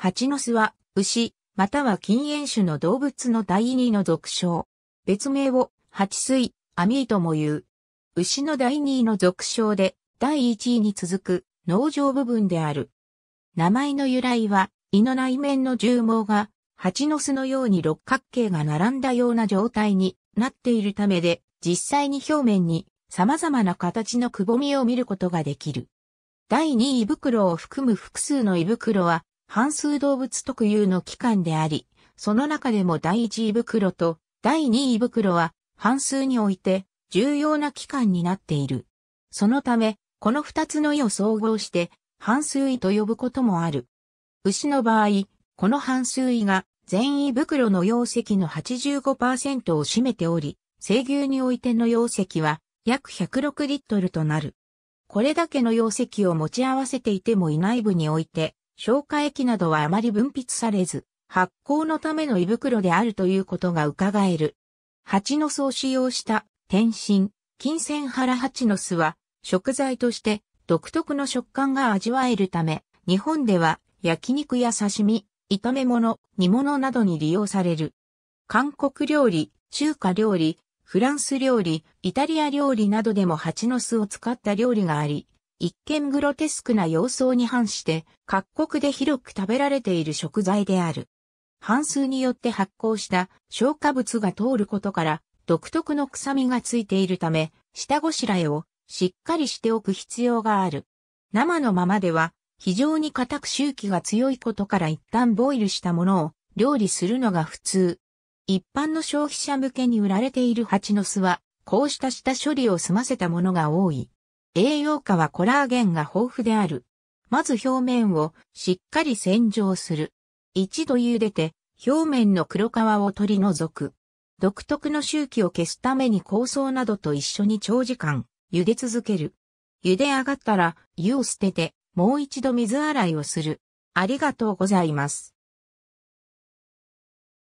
蜂の巣は、牛、または禁煙種の動物の第二の俗称。別名を、蜂水、アミーとも言う。牛の第二の俗称で、第一位に続く、農場部分である。名前の由来は、胃の内面の重毛が、蜂の巣のように六角形が並んだような状態になっているためで、実際に表面に様々な形のくぼみを見ることができる。第2胃袋を含む複数の胃袋は、半数動物特有の器官であり、その中でも第一胃袋と第二胃袋は半数において重要な器官になっている。そのため、この二つの胃を総合して半数胃と呼ぶこともある。牛の場合、この半数胃が全胃袋の容積の85%を占めており、生牛においての容積は約106リットルとなる。これだけの容積を持ち合わせていても胃内部において消化液などはあまり分泌されず、発酵のための胃袋であるということが伺える。蜂の巣を使用した天津、金銭原蜂の巣は食材として独特の食感が味わえるため、日本では焼肉や刺身、炒め物、煮物などに利用される。韓国料理、中華料理、フランス料理、イタリア料理などでも蜂の巣を使った料理があり、一見グロテスクな様相に反して、各国で広く食べられている食材である。半数によって発酵した消化物が通ることから独特の臭みがついているため、下ごしらえをしっかりしておく必要がある。生のままでは非常に固く周期が強いことから一旦ボイルしたものを料理するのが普通。一般の消費者向けに売られている蜂の巣は、こうした下処理を済ませたものが多い。栄養価はコラーゲンが豊富である。まず表面をしっかり洗浄する。一度茹でて表面の黒皮を取り除く。独特の周期を消すために香草などと一緒に長時間茹で続ける。茹で上がったら湯を捨ててもう一度水洗いをする。ありがとうございます。